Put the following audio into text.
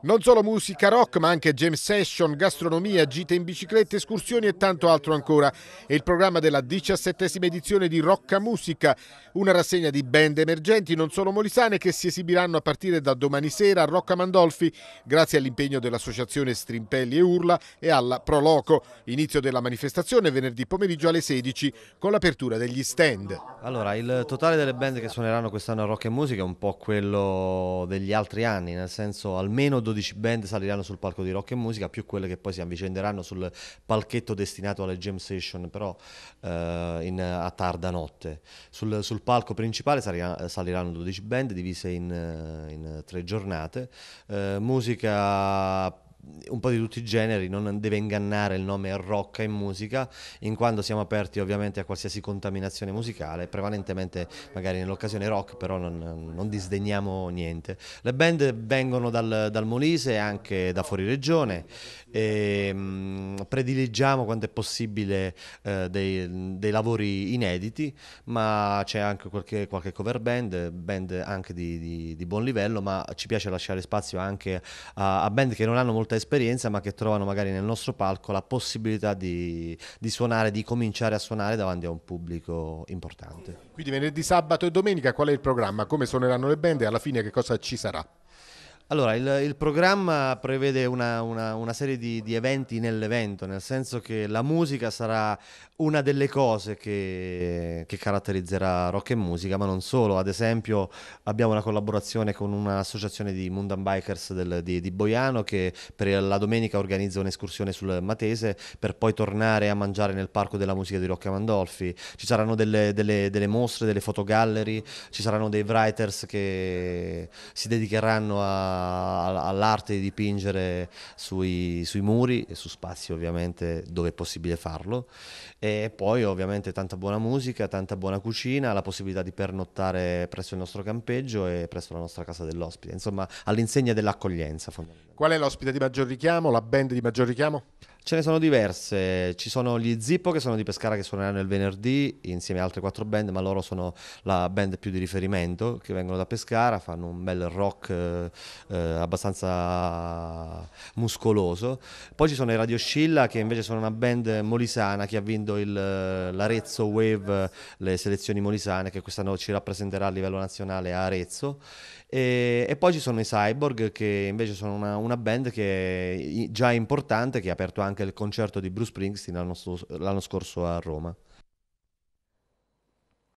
Non solo musica rock, ma anche jam session, gastronomia, gite in bicicletta, escursioni e tanto altro ancora. È il programma della diciassettesima edizione di Rocca Musica, una rassegna di band emergenti, non solo molisane, che si esibiranno a partire da domani sera a Rocca Mandolfi, grazie all'impegno dell'associazione Strimpelli e Urla e alla Proloco. Inizio della manifestazione venerdì pomeriggio alle 16 con l'apertura degli stand. Allora, il totale delle band che suoneranno quest'anno a Rocca Musica è un po' quello degli altri anni, nel senso almeno 12 band saliranno sul palco di rock e musica, più quelle che poi si avvicenderanno sul palchetto destinato alle jam session, però eh, in, a tarda notte. Sul, sul palco principale saliranno, saliranno 12 band divise in, eh, in tre giornate. Eh, musica un po' di tutti i generi, non deve ingannare il nome rock in musica, in quanto siamo aperti ovviamente a qualsiasi contaminazione musicale, prevalentemente magari nell'occasione rock, però non, non disdegniamo niente. Le band vengono dal, dal Molise e anche da fuori regione, e, mh, prediligiamo quanto è possibile eh, dei, dei, lavori inediti, ma c'è anche qualche, qualche cover band, band anche di, di, di, buon livello, ma ci piace lasciare spazio anche a, a, band che non hanno molta esperienza, ma che trovano magari nel nostro palco la possibilità di, di suonare, di cominciare a suonare davanti a un pubblico importante. Quindi venerdì, sabato e domenica qual è il programma? Come suoneranno le band e alla fine che cosa ci sarà? Allora, il, il, programma prevede una, una, una serie di, di, eventi nell'evento, nel senso che la musica sarà una delle cose che, che, caratterizzerà rock e musica, ma non solo. Ad esempio, abbiamo una collaborazione con un'associazione di mountain bikers del, di, di, Boiano che per la domenica organizza un'escursione sul Matese per poi tornare a mangiare nel parco della musica di Rocca Mandolfi. Ci saranno delle, delle, delle mostre, delle fotogallery, ci saranno dei writers che si dedicheranno a all'arte di dipingere sui, sui, muri e su spazi ovviamente dove è possibile farlo e poi ovviamente tanta buona musica, tanta buona cucina, la possibilità di pernottare presso il nostro campeggio e presso la nostra casa dell'ospite, insomma all'insegna dell'accoglienza fondamentalmente. Qual è l'ospite di maggior richiamo, la band di maggior richiamo? Ce ne sono diverse, ci sono gli Zippo che sono di Pescara che suoneranno il venerdì insieme a altre quattro band, ma loro sono la band più di riferimento che vengono da Pescara, fanno un bel rock eh, eh abbastanza muscoloso. Poi ci sono i Radio Scilla che invece sono una band molisana che ha vinto il, eh, l'Arezzo Wave, le selezioni molisane che quest'anno ci rappresenterà a livello nazionale a Arezzo. E, e, poi ci sono i Cyborg che invece sono una, una band che è già importante, che ha aperto anche anche il concerto di Bruce Springsteen l'anno, l'anno scorso a Roma.